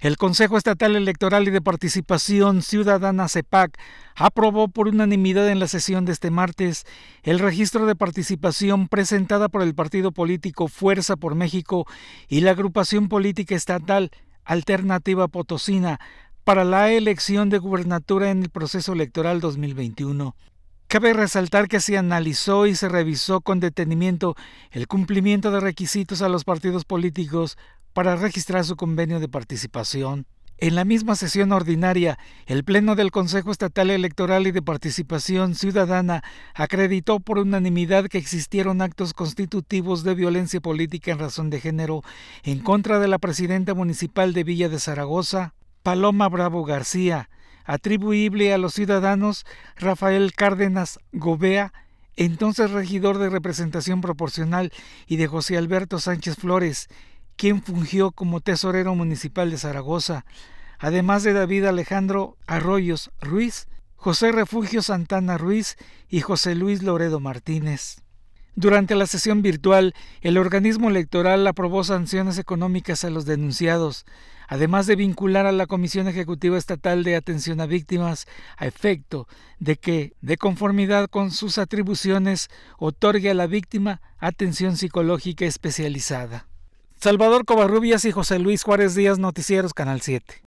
El Consejo Estatal Electoral y de Participación Ciudadana CEPAC aprobó por unanimidad en la sesión de este martes el registro de participación presentada por el partido político Fuerza por México y la agrupación política estatal Alternativa Potosina para la elección de gubernatura en el proceso electoral 2021. Cabe resaltar que se analizó y se revisó con detenimiento el cumplimiento de requisitos a los partidos políticos para registrar su convenio de participación. En la misma sesión ordinaria, el Pleno del Consejo Estatal Electoral y de Participación Ciudadana acreditó por unanimidad que existieron actos constitutivos de violencia política en razón de género en contra de la presidenta municipal de Villa de Zaragoza, Paloma Bravo García, atribuible a los ciudadanos Rafael Cárdenas Gobea, entonces regidor de representación proporcional, y de José Alberto Sánchez Flores, quien fungió como tesorero municipal de Zaragoza, además de David Alejandro Arroyos Ruiz, José Refugio Santana Ruiz y José Luis Loredo Martínez. Durante la sesión virtual, el organismo electoral aprobó sanciones económicas a los denunciados, además de vincular a la Comisión Ejecutiva Estatal de Atención a Víctimas a efecto de que, de conformidad con sus atribuciones, otorgue a la víctima atención psicológica especializada. Salvador Covarrubias y José Luis Juárez Díaz, Noticieros, Canal 7.